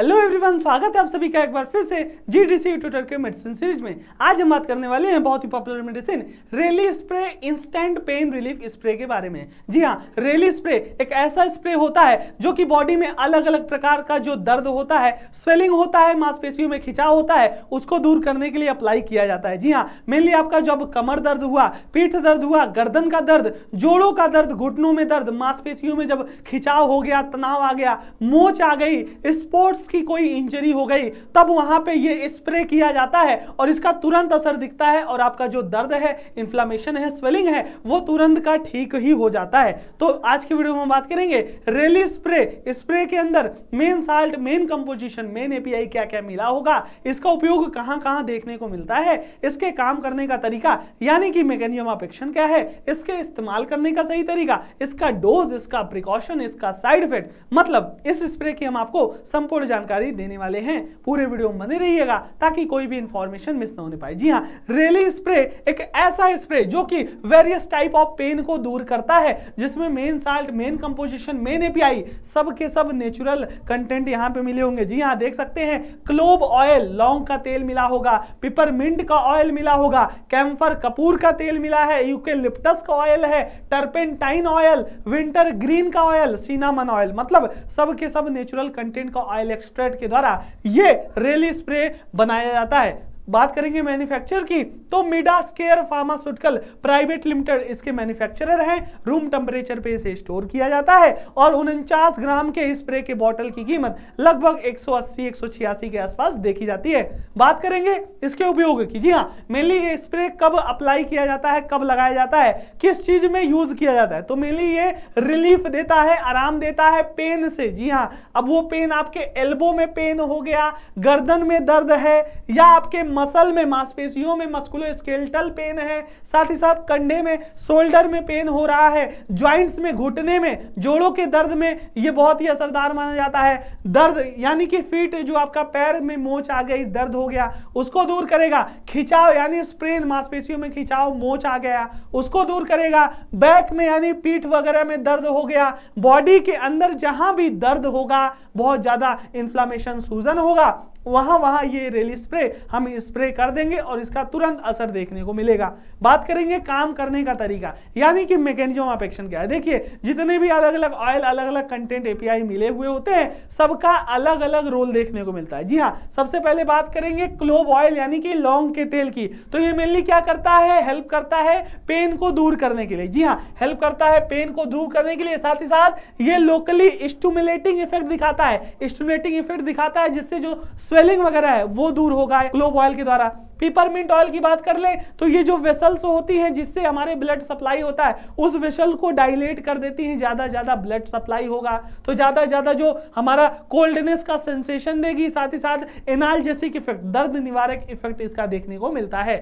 hello everyone स्वागत है आप सभी का एक बार फिर से जी डी सी ट्विटर के मेडिसिन सीरीज में आज हम बात करने वाले हैं बहुत ही popular medicine Relispray instant pain relief spray के बारे में जी हाँ रेली स्प्रे एक ऐसा स्प्रे होता है जो कि बॉडी में अलग अलग प्रकार का जो दर्द होता है स्वेलिंग होता है मांसपेशियों में खिंचाव होता है उसको दूर करने के लिए अप्लाई किया जाता है जी हाँ मेनली आपका जब कमर दर्द हुआ पीठ दर्द हुआ गर्दन का दर्द जोड़ों का दर्द घुटनों में दर्द मांसपेशियों में जब खिंचाव हो गया तनाव आ गया मोच आ गई स्पोर्ट्स की कोई इंजरी हो गई तब वहां पे ये स्प्रे किया जाता है और इसका तुरंत असर दिखता है और आपका जो दर्द है इन्फ्लामेशन है स्वेलिंग है वो तुरंत का ठीक ही हो जाता है तो आज की वीडियो में हम बात करेंगे रेली स्प्रे स्प्रे के अंदर main salt main composition main API क्या क्या मिला होगा इसका उपयोग कहां कहाँ देखने को मिलता है इसके काम करने का तरीका यानी कि मैकेनियम अपेक्षण क्या है इसके इस्तेमाल करने का सही तरीका इसका डोज इसका प्रिकॉशन इसका साइड इफेक्ट मतलब इस स्प्रे की हम आपको संपूर्ण जानकारी देने वाले हैं पूरे वीडियो में बने रहिएगा ताकि कोई भी इंफॉर्मेशन मिस ना होने पाए जी हाँ रेली स्प्रे एक ऐसा स्प्रे जो कि वेरियस टाइप ऑफ पेन को दूर करता है जिसमें main salt main composition main API सब के सब नेचुरल कंटेंट यहाँ पे मिले होंगे जी हाँ देख सकते हैं क्लोब ऑयल लौंग का तेल मिला होगा पिपरमिंट का ऑयल मिला होगा कैम्फर कपूर का तेल मिला है यूकेलिप्टस का ऑयल है टर्पेंटाइन ऑयल विंटर ग्रीन का ऑयल सीनामन ऑयल मतलब सब के सब नेचुरल कंटेंट का ऑयल एक्सट्रैक्ट के द्वारा ये रेली स्प्रे बनाया जाता है बात करेंगे मैन्युफैक्चर की तो Midas Care Pharmaceutical Private Limited इसके मैन्युफैक्चरर हैं रूम टेम्परेचर पे इसे स्टोर किया जाता है और उनचास ग्राम के स्प्रे के बोतल की कीमत लगभग 180 186 के आसपास देखी जाती है बात करेंगे इसके उपयोग की जी हाँ मेनली ये स्प्रे कब अप्लाई किया जाता है कब लगाया जाता है किस चीज में यूज किया जाता है तो मेनली ये रिलीफ देता है आराम देता है पेन से जी हाँ अब वो पेन आपके एल्बो में पेन हो गया गर्दन में दर्द है या आपके मसल में मांसपेशियों में मस्कुलो स्केल्टल पेन है साथ ही साथ कंधे में शोल्डर में पेन हो रहा है ज्वाइंट्स में घुटने में जोड़ों के दर्द में ये बहुत ही असरदार माना जाता है दर्द यानी कि फीट जो आपका पैर में मोच आ गई दर्द हो गया उसको दूर करेगा खिंचाव यानी स्प्रेन मांसपेशियों में खिंचाव मोच आ गया उसको दूर करेगा बैक में यानी पीठ वगैरह में दर्द हो गया बॉडी के अंदर जहां भी दर्द होगा बहुत ज्यादा इंफ्लामेशन सूजन होगा वहां वहां ये रेली स्प्रे हम स्प्रे कर देंगे और इसका तुरंत असर देखने को मिलेगा बात करेंगे काम करने का तरीका यानी कि मैकेनिज्म ऑफ एक्शन क्या है देखिए जितने भी अलग अलग ऑयल अलग अलग कंटेंट एपीआई मिले हुए होते हैं सबका अलग अलग रोल देखने को मिलता है जी हाँ सबसे पहले बात करेंगे क्लोब ऑयल यानी कि लौंग के तेल की तो ये मेनली क्या करता है हेल्प करता है पेन को दूर करने के लिए जी हाँ हेल्प करता है पेन को दूर करने के लिए साथ ही साथ ये लोकली स्टूमुलेटिंग इफेक्ट दिखाता है स्टूमुलेटिंग इफेक्ट दिखाता है जिससे जो स्वेलिंग वगैरह है वो दूर होगा क्लोव ऑयल ऑयल के द्वारा पिपरमिंट ऑयल की बात कर ले तो ये जो वेसल्स होती हैं जिससे हमारे ब्लड सप्लाई होता है उस वेसल को डायलेट कर देती हैं ज़्यादा ज़्यादा ब्लड सप्लाई होगा तो ज़्यादा ज़्यादा जो हमारा कोल्डनेस का सेंसेशन देगी साथ ही साथ एनाल एनाल्जेसिक इफेक्ट दर्द निवारक इफेक्ट इसका देखने को मिलता है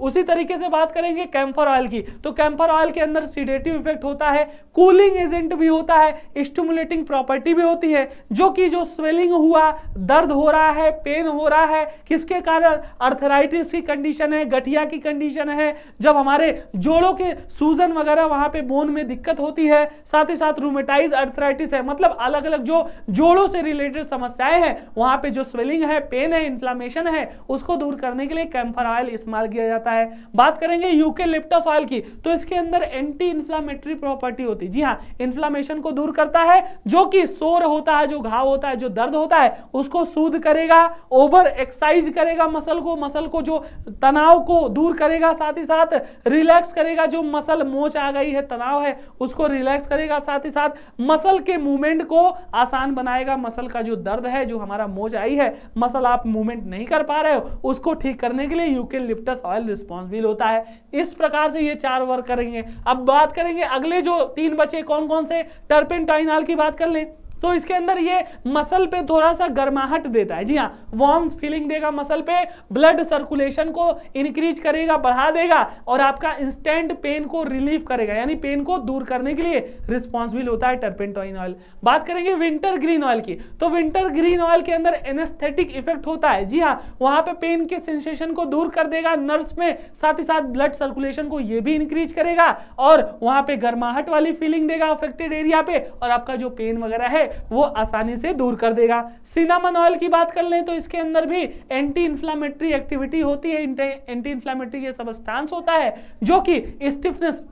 उसी तरीके से बात करेंगे कैम्फर ऑयल की तो कैम्फर ऑयल के अंदर सीडेटिव इफेक्ट होता है कूलिंग एजेंट भी होता है स्टमुलेटिंग प्रॉपर्टी भी होती है जो कि जो स्वेलिंग हुआ दर्द हो रहा है पेन हो रहा है किसके कारण अर्थराइटिस की कंडीशन है गठिया की कंडीशन है जब हमारे जोड़ों के सूजन वगैरह वहाँ पे बोन में दिक्कत होती है साथ ही साथ रूमेटाइज अर्थराइटिस है मतलब अलग अलग जो जोड़ों से रिलेटेड समस्याएं हैं वहाँ पे जो स्वेलिंग है पेन है इंफ्लामेशन है उसको दूर करने के लिए कैम्फर ऑयल इस्तेमाल किया जाता है जाता है बात करेंगे यूके लिप्टस ऑयल की तो इसके अंदर एंटी इंफ्लामेटरी प्रॉपर्टी होती है जी हाँ इन्फ्लामेशन को दूर करता है जो कि सोर होता है जो घाव होता है जो दर्द होता है उसको सूद करेगा ओवर एक्सरसाइज करेगा मसल को मसल को जो तनाव को दूर करेगा साथ ही साथ रिलैक्स करेगा जो मसल मोच आ गई है तनाव है उसको रिलैक्स करेगा साथ ही साथ मसल के मूवमेंट को आसान बनाएगा मसल का जो दर्द है जो हमारा मोच आई है मसल आप मूवमेंट नहीं कर पा रहे हो उसको ठीक करने के लिए यूके लिप्टस ऑयल रिस्पॉन्सिबल होता है इस प्रकार से ये चार वर्क करेंगे अब बात करेंगे अगले जो तीन बचे कौन कौन से टर्पेंटाइनॉल की बात कर लें तो इसके अंदर ये मसल पे थोड़ा सा गर्माहट देता है जी हाँ वार्म फीलिंग देगा मसल पे ब्लड सर्कुलेशन को इंक्रीज करेगा बढ़ा देगा और आपका इंस्टेंट पेन को रिलीफ करेगा यानी पेन को दूर करने के लिए रिस्पॉन्सिबल होता है टर्पेंटोइन ऑयल बात करेंगे विंटर ग्रीन ऑयल की तो विंटर ग्रीन ऑयल के अंदर एनेस्थेटिक इफेक्ट होता है जी हाँ वहां पे पेन के सेंसेशन को दूर कर देगा नर्व में साथ ही साथ ब्लड सर्कुलेशन को यह भी इंक्रीज करेगा और वहां पर गर्माहट वाली फीलिंग देगा अफेक्टेड एरिया पे और आपका जो पेन वगैरह है वो आसानी से दूर कर देगा सिनामन ऑयल की बात कर लें तो इसके अंदर भी एंटी इंफ्लामेटरी एक्टिविटी होती है एंटी इंफ्लामेटरी ये सबस्टांस होता है जो कि स्टिफनेस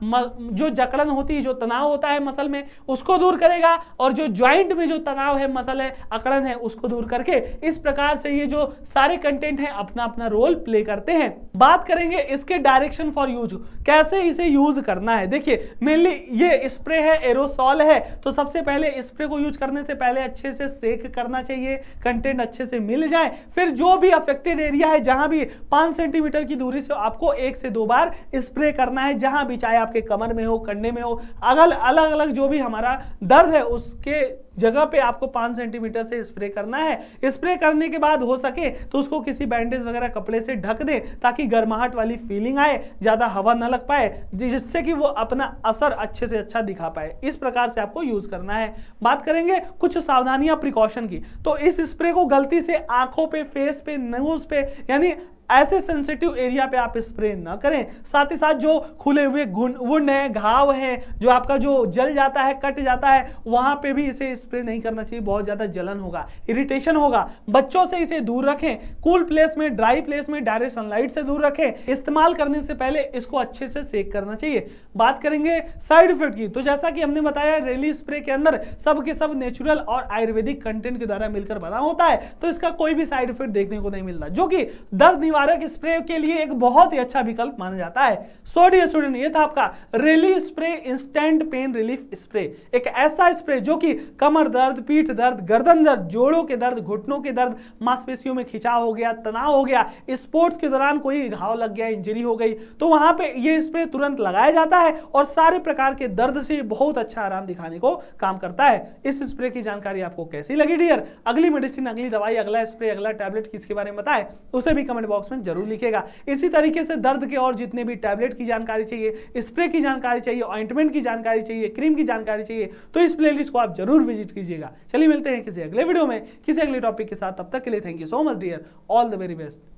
जो जकड़न होती है जो तनाव होता है मसल में उसको दूर करेगा और जो ज्वाइंट में जो तनाव है मसल है अकड़न है उसको दूर करके इस प्रकार से ये जो सारे कंटेंट है अपना अपना रोल प्ले करते हैं बात करेंगे इसके डायरेक्शन फॉर यूज कैसे इसे यूज करना है देखिए मेनली ये स्प्रे है एरोसॉल है तो सबसे पहले स्प्रे को यूज करने से पहले अच्छे से सेक करना चाहिए कंटेंट अच्छे से मिल जाए फिर जो भी अफेक्टेड एरिया है जहां भी पांच सेंटीमीटर की दूरी से आपको एक से दो बार स्प्रे करना है जहां भी चाहे आपके कमर में हो कंडे में हो अगल अलग अलग जो भी हमारा दर्द है उसके जगह पे आपको पाँच सेंटीमीटर से स्प्रे करना है स्प्रे करने के बाद हो सके तो उसको किसी बैंडेज वगैरह कपड़े से ढक दें ताकि गर्माहट वाली फीलिंग आए ज़्यादा हवा न लग पाए जिससे कि वो अपना असर अच्छे से अच्छा दिखा पाए इस प्रकार से आपको यूज़ करना है बात करेंगे कुछ सावधानियां प्रिकॉशन की तो इस स्प्रे को गलती से आंखों पे फेस पे नोज पे यानी ऐसे सेंसिटिव एरिया पे आप स्प्रे ना करें साथ ही साथ जो खुले हुए वुंड है घाव है जो आपका जो जल जाता है कट जाता है वहां पे भी इसे स्प्रे नहीं करना चाहिए बहुत ज़्यादा जलन होगा इरिटेशन होगा बच्चों से इसे दूर रखें कूल प्लेस में ड्राई प्लेस में डायरेक्ट सनलाइट से दूर रखें इस्तेमाल करने से पहले इसको अच्छे से सेक करना चाहिए बात करेंगे साइड इफेक्ट की तो जैसा कि हमने बताया रेली स्प्रे के अंदर सब के सब नेचुरल और आयुर्वेदिक कंटेंट के द्वारा मिलकर बना होता है तो इसका कोई भी साइड इफेक्ट देखने को नहीं मिलता जो कि दर्द निवारक स्प्रे के लिए एक बहुत ही अच्छा विकल्प माना जाता है सो स्टूडेंट ये था आपका relief spray instant pain relief spray एक ऐसा स्प्रे जो कि कमर दर्द पीठ दर्द गर्दन दर्द जोड़ों के दर्द घुटनों के दर्द मांसपेशियों में खिंचाव हो गया तनाव हो गया स्पोर्ट्स के दौरान कोई घाव लग गया इंजरी हो गई तो वहां पर यह स्प्रे तुरंत लगाया जाता है और सारे प्रकार के दर्द से बहुत अच्छा आराम दिखाने को काम करता है इस स्प्रे की जानकारी आपको कैसी लगी डियर अगली मेडिसिन अगली दवाई अगला स्प्रे अगला टैबलेट किसके बारे में बताए उसे भी कमेंट बॉक्स बॉक्स में जरूर लिखेगा इसी तरीके से दर्द के और जितने भी टैबलेट की जानकारी चाहिए स्प्रे की जानकारी चाहिए ऑइंटमेंट की जानकारी चाहिए क्रीम की जानकारी चाहिए तो इस प्लेलिस्ट को आप जरूर विजिट कीजिएगा चलिए मिलते हैं किसी अगले वीडियो में किसी अगले टॉपिक के साथ तब तक के लिए thank you so much dear all the very best